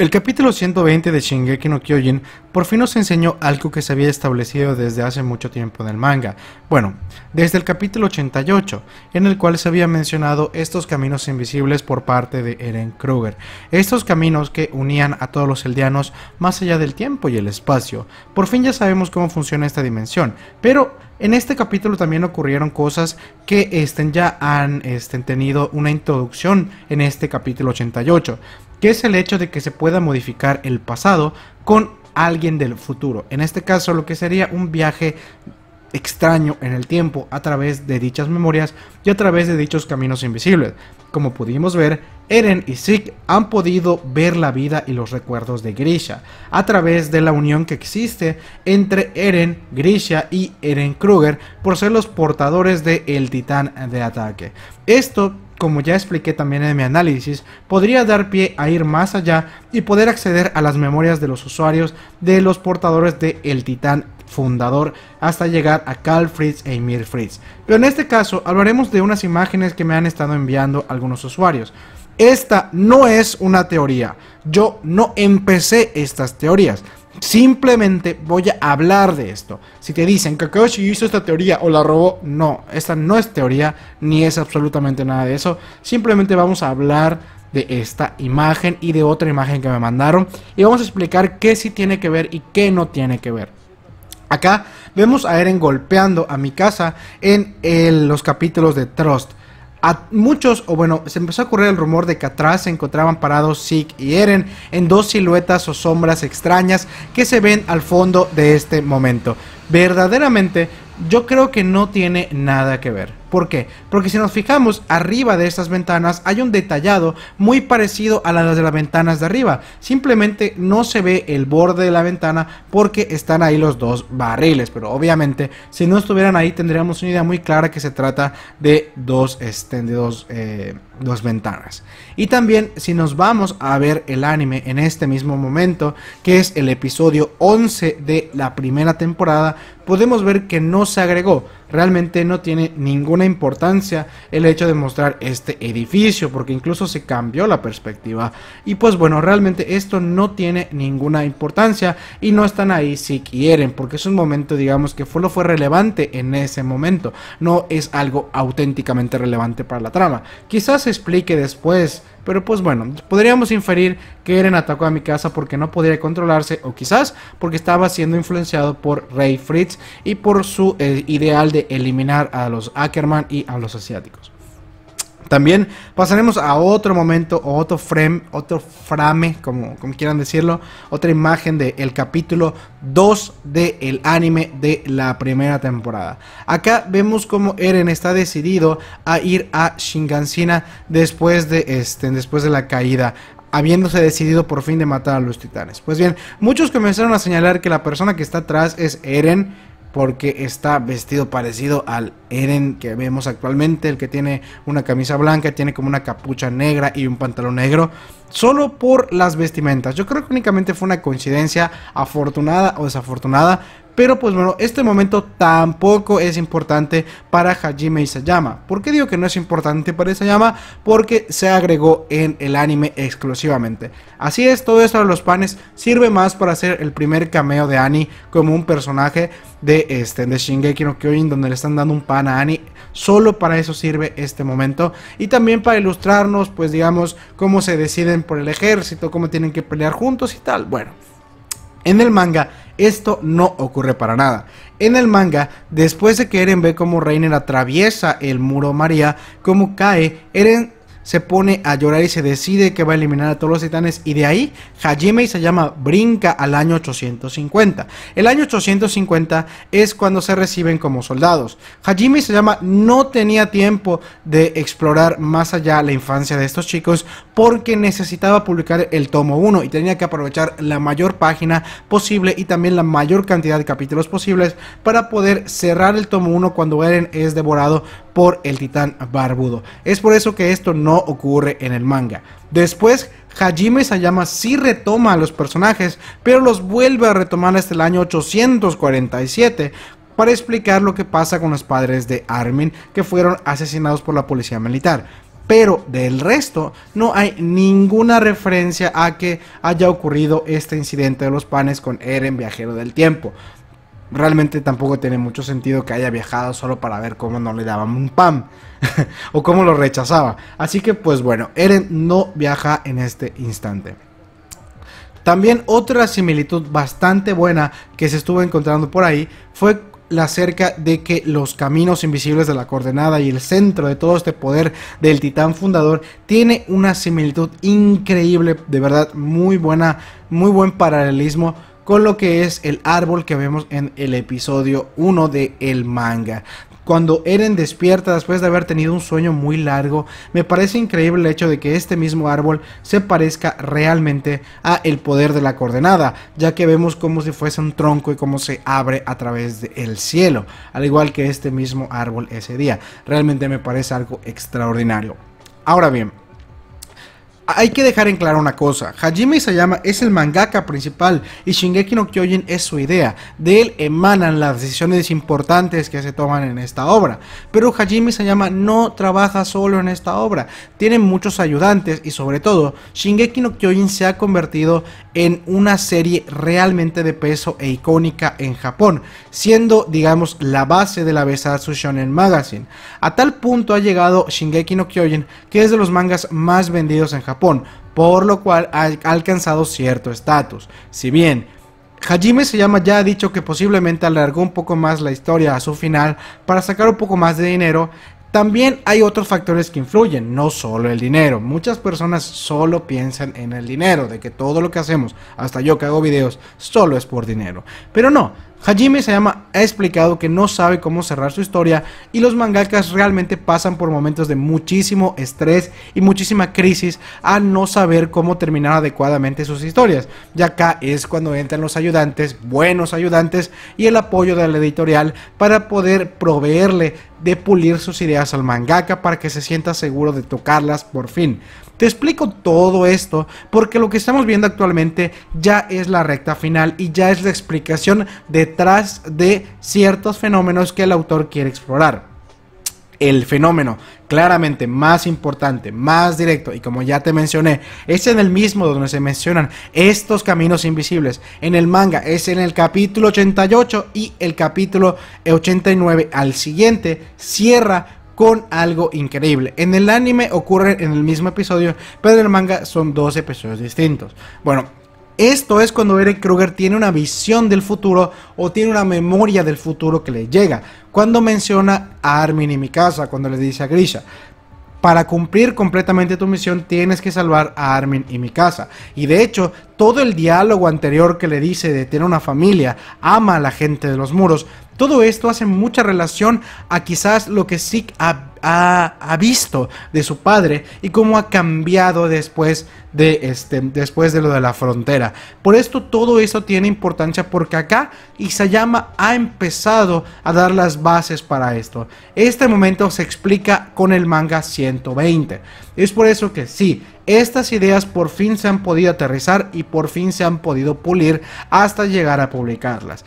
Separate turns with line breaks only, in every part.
El capítulo 120 de Shingeki no Kyojin por fin nos enseñó algo que se había establecido desde hace mucho tiempo en el manga. Bueno, desde el capítulo 88, en el cual se había mencionado estos caminos invisibles por parte de Eren Kruger. Estos caminos que unían a todos los eldianos más allá del tiempo y el espacio. Por fin ya sabemos cómo funciona esta dimensión, pero en este capítulo también ocurrieron cosas que ya han tenido una introducción en este capítulo 88, que es el hecho de que se pueda modificar el pasado con alguien del futuro. En este caso lo que sería un viaje extraño en el tiempo a través de dichas memorias y a través de dichos caminos invisibles. Como pudimos ver, Eren y Zeke han podido ver la vida y los recuerdos de Grisha, a través de la unión que existe entre Eren, Grisha y Eren Kruger por ser los portadores de el titán de ataque. Esto como ya expliqué también en mi análisis, podría dar pie a ir más allá y poder acceder a las memorias de los usuarios de los portadores de El Titán fundador hasta llegar a Carl Fritz e Emil Fritz. Pero en este caso hablaremos de unas imágenes que me han estado enviando algunos usuarios. Esta no es una teoría. Yo no empecé estas teorías. Simplemente voy a hablar de esto. Si te dicen que yo hizo esta teoría o la robó, no, esta no es teoría ni es absolutamente nada de eso. Simplemente vamos a hablar de esta imagen y de otra imagen que me mandaron y vamos a explicar qué sí tiene que ver y qué no tiene que ver. Acá vemos a Eren golpeando a mi casa en los capítulos de Trust. A muchos, o bueno, se empezó a ocurrir el rumor de que atrás se encontraban parados Zeke y Eren en dos siluetas o sombras extrañas que se ven al fondo de este momento. Verdaderamente, yo creo que no tiene nada que ver. ¿Por qué? Porque si nos fijamos arriba de estas ventanas hay un detallado muy parecido a las de las ventanas de arriba. Simplemente no se ve el borde de la ventana porque están ahí los dos barriles. Pero obviamente si no estuvieran ahí tendríamos una idea muy clara que se trata de dos, extendidos. Eh, dos ventanas. Y también si nos vamos a ver el anime en este mismo momento, que es el episodio 11 de la primera temporada, podemos ver que no se agregó. Realmente no tiene ninguna importancia el hecho de mostrar este edificio, porque incluso se cambió la perspectiva. Y pues bueno, realmente esto no tiene ninguna importancia y no están ahí si quieren, porque es un momento, digamos, que solo fue relevante en ese momento. No es algo auténticamente relevante para la trama. Quizás explique después. Pero pues bueno, podríamos inferir que Eren atacó a mi casa porque no podía controlarse o quizás porque estaba siendo influenciado por Ray Fritz y por su eh, ideal de eliminar a los Ackerman y a los asiáticos. También pasaremos a otro momento, o otro frame, otro frame, como, como, quieran decirlo, otra imagen del el capítulo 2 del anime de la primera temporada. Acá vemos como Eren está decidido a ir a Shingansina después de, este, después de la caída habiéndose decidido por fin de matar a los titanes. Pues bien, muchos comenzaron a señalar que la persona que está atrás es Eren, porque está vestido parecido al Eren que vemos actualmente, el que tiene una camisa blanca, tiene como una capucha negra y un pantalón negro, solo por las vestimentas. Yo creo que únicamente fue una coincidencia afortunada o desafortunada, pero pues bueno, este momento tampoco es importante para Hajime Isayama. ¿Por qué digo que no es importante para Isayama? Porque se agregó en el anime exclusivamente. Así es, todo esto de los panes sirve más para hacer el primer cameo de Annie como un personaje de, este, de Shingeki no Kyojin, donde le están dando un pan a Annie. Solo para eso sirve este momento. Y también para ilustrarnos, pues digamos, cómo se deciden por el ejército, cómo tienen que pelear juntos y tal. Bueno. En el manga esto no ocurre para nada. En el manga, después de que Eren ve como Reiner atraviesa el muro María, como cae, Eren se pone a llorar y se decide que va a eliminar a todos los titanes y de ahí Hajime llama brinca al año 850. El año 850 es cuando se reciben como soldados. Hajime llama no tenía tiempo de explorar más allá la infancia de estos chicos porque necesitaba publicar el tomo 1 y tenía que aprovechar la mayor página posible y también la mayor cantidad de capítulos posibles para poder cerrar el tomo 1 cuando Eren es devorado por el titán barbudo. Es por eso que esto no ocurre en el manga. Después, Hajime Sayama sí retoma a los personajes, pero los vuelve a retomar hasta el año 847 para explicar lo que pasa con los padres de Armin que fueron asesinados por la policía militar. Pero del resto no hay ninguna referencia a que haya ocurrido este incidente de los panes con Eren Viajero del Tiempo realmente tampoco tiene mucho sentido que haya viajado solo para ver cómo no le daban un pam. o cómo lo rechazaba. Así que pues bueno, Eren no viaja en este instante. También otra similitud bastante buena que se estuvo encontrando por ahí fue la cerca de que los caminos invisibles de la coordenada y el centro de todo este poder del titán fundador tiene una similitud increíble, de verdad muy buena, muy buen paralelismo con lo que es el árbol que vemos en el episodio 1 de el manga. Cuando Eren despierta después de haber tenido un sueño muy largo, me parece increíble el hecho de que este mismo árbol se parezca realmente a el poder de la coordenada, ya que vemos como si fuese un tronco y cómo se abre a través del cielo, al igual que este mismo árbol ese día. Realmente me parece algo extraordinario. Ahora bien, hay que dejar en claro una cosa, Hajime Isayama es el mangaka principal y Shingeki no Kyojin es su idea, de él emanan las decisiones importantes que se toman en esta obra, pero Hajime Isayama no trabaja solo en esta obra, tiene muchos ayudantes y sobre todo Shingeki no Kyojin se ha convertido en una serie realmente de peso e icónica en Japón, siendo digamos la base de la Besatsu Shonen Magazine. A tal punto ha llegado Shingeki no Kyojin que es de los mangas más vendidos en Japón por lo cual ha alcanzado cierto estatus. Si bien Hajime se llama ya ha dicho que posiblemente alargó un poco más la historia a su final para sacar un poco más de dinero, también hay otros factores que influyen, no solo el dinero. Muchas personas solo piensan en el dinero, de que todo lo que hacemos, hasta yo que hago videos, solo es por dinero. Pero no, Hajime Sayama ha explicado que no sabe cómo cerrar su historia y los mangakas realmente pasan por momentos de muchísimo estrés y muchísima crisis a no saber cómo terminar adecuadamente sus historias. Ya acá es cuando entran los ayudantes, buenos ayudantes y el apoyo de la editorial para poder proveerle de pulir sus ideas al mangaka para que se sienta seguro de tocarlas por fin. Te explico todo esto porque lo que estamos viendo actualmente ya es la recta final y ya es la explicación detrás de ciertos fenómenos que el autor quiere explorar el fenómeno claramente más importante, más directo, y como ya te mencioné, es en el mismo donde se mencionan estos caminos invisibles. En el manga es en el capítulo 88 y el capítulo 89 al siguiente cierra con algo increíble. En el anime ocurre en el mismo episodio, pero en el manga son dos episodios distintos. Bueno, esto es cuando Eric Kruger tiene una visión del futuro o tiene una memoria del futuro que le llega. Cuando menciona a Armin y mi casa, cuando le dice a Grisha, para cumplir completamente tu misión tienes que salvar a Armin y mi casa. Y de hecho, todo el diálogo anterior que le dice de tener una familia, ama a la gente de los muros, todo esto hace mucha relación a quizás lo que Zeke ha ha, visto de su padre y cómo ha cambiado después de, este, después de lo de la frontera. Por esto todo eso tiene importancia porque acá Isayama ha empezado a dar las bases para esto. Este momento se explica con el manga 120. Es por eso que sí, estas ideas por fin se han podido aterrizar y por fin se han podido pulir hasta llegar a publicarlas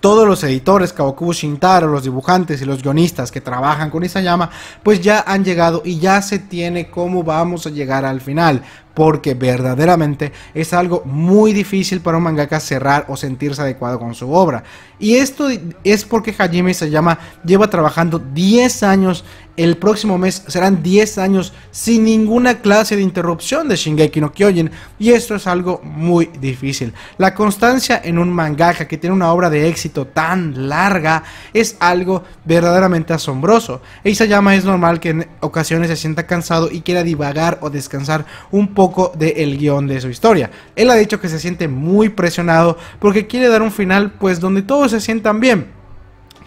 todos los editores, Kawakubo Shintaro, los dibujantes y los guionistas que trabajan con Isayama, pues ya han llegado y ya se tiene cómo vamos a llegar al final porque verdaderamente es algo muy difícil para un mangaka cerrar o sentirse adecuado con su obra. Y esto es porque Hajime Isayama lleva trabajando 10 años, el próximo mes serán 10 años sin ninguna clase de interrupción de Shingeki no Kyojin y esto es algo muy difícil. La constancia en un mangaka que tiene una obra de éxito tan larga es algo verdaderamente asombroso. Isayama es normal que en ocasiones se sienta cansado y quiera divagar o descansar un poco del de su historia. Él ha dicho que se siente muy presionado porque quiere dar un final pues donde todos se sientan bien,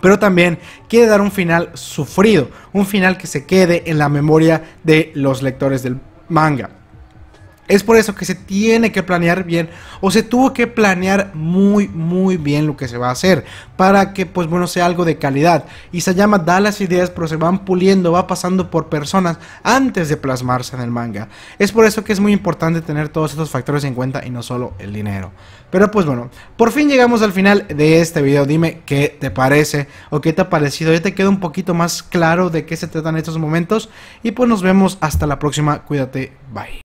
pero también quiere dar un final sufrido, un final que se quede en la memoria de los lectores del manga. Es por eso que se tiene que planear bien o se tuvo que planear muy muy bien lo que se va a hacer para que pues bueno sea algo de calidad. Y se llama da las ideas pero se van puliendo, va pasando por personas antes de plasmarse en el manga. Es por eso que es muy importante tener todos estos factores en cuenta y no solo el dinero. Pero pues bueno, por fin llegamos al final de este video. Dime qué te parece o qué te ha parecido. Ya te queda un poquito más claro de qué se tratan estos momentos y pues nos vemos hasta la próxima. Cuídate, bye.